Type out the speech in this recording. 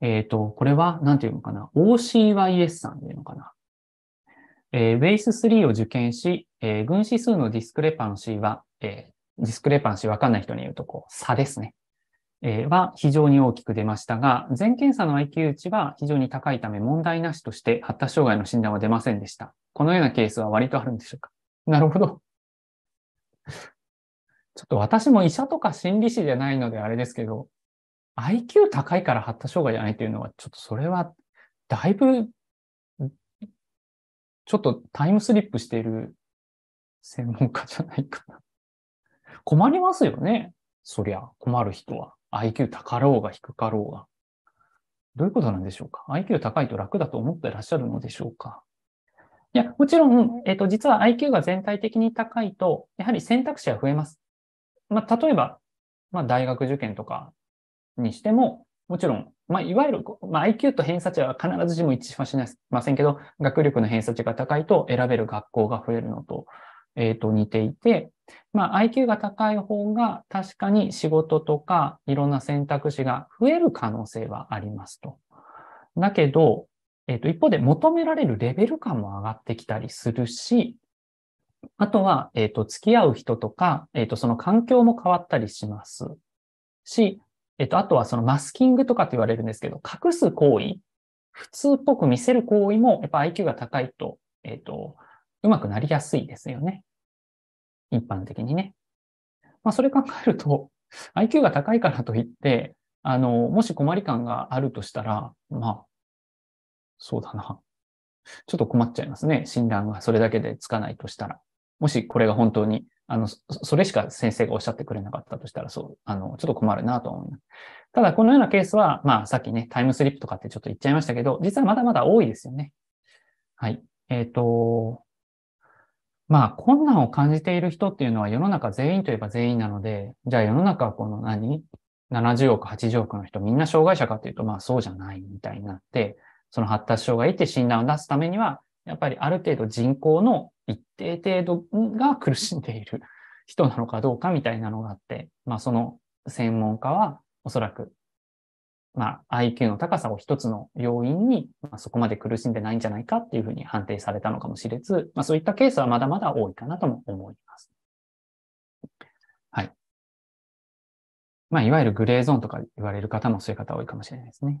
えっ、ー、と、これは、なんていうのかな。OCYS さんでいうのかな。えー、ベース3を受験し、えー、群指数のディスクレパンシーは、えー、ディスクレパンシーわかんない人に言うと、こう、差ですね。えー、は非常に大きく出ましたが、全検査の IQ 値は非常に高いため問題なしとして発達障害の診断は出ませんでした。このようなケースは割とあるんでしょうか。なるほど。ちょっと私も医者とか心理師じゃないのであれですけど、IQ 高いから発達障害じゃないというのは、ちょっとそれは、だいぶ、ちょっとタイムスリップしている専門家じゃないかな。困りますよね。そりゃ、困る人は。IQ 高ろうが低かろうが。どういうことなんでしょうか ?IQ 高いと楽だと思ってらっしゃるのでしょうかいや、もちろん、えっ、ー、と、実は IQ が全体的に高いと、やはり選択肢は増えます。まあ、例えば、まあ、大学受験とか、にしても、もちろん、まあ、いわゆる、まあ、IQ と偏差値は必ずしも一致はしませんけど、学力の偏差値が高いと選べる学校が増えるのと、えっ、ー、と、似ていて、まあ、IQ が高い方が確かに仕事とかいろんな選択肢が増える可能性はありますと。だけど、えっ、ー、と、一方で求められるレベル感も上がってきたりするし、あとは、えっ、ー、と、付き合う人とか、えっ、と、その環境も変わったりします。し、えっと、あとはそのマスキングとかって言われるんですけど、隠す行為、普通っぽく見せる行為も、やっぱ IQ が高いと、えっと、うまくなりやすいですよね。一般的にね。まあ、それ考えると、IQ が高いからといって、あの、もし困り感があるとしたら、まあ、そうだな。ちょっと困っちゃいますね。診断がそれだけでつかないとしたら。もしこれが本当にあの、それしか先生がおっしゃってくれなかったとしたら、そう、あの、ちょっと困るなと思います。ただ、このようなケースは、まあ、さっきね、タイムスリップとかってちょっと言っちゃいましたけど、実はまだまだ多いですよね。はい。えっ、ー、と、まあ、困難を感じている人っていうのは世の中全員といえば全員なので、じゃあ世の中はこの何 ?70 億、80億の人、みんな障害者かっていうと、まあそうじゃないみたいになって、その発達障害って診断を出すためには、やっぱりある程度人口の一定程度が苦しんでいる人なのかどうかみたいなのがあって、まあ、その専門家はおそらく、まあ、IQ の高さを一つの要因に、まあ、そこまで苦しんでないんじゃないかっていうふうに判定されたのかもしれず、まあ、そういったケースはまだまだ多いかなとも思います。はい。まあ、いわゆるグレーゾーンとか言われる方もそういう方多いかもしれないですね。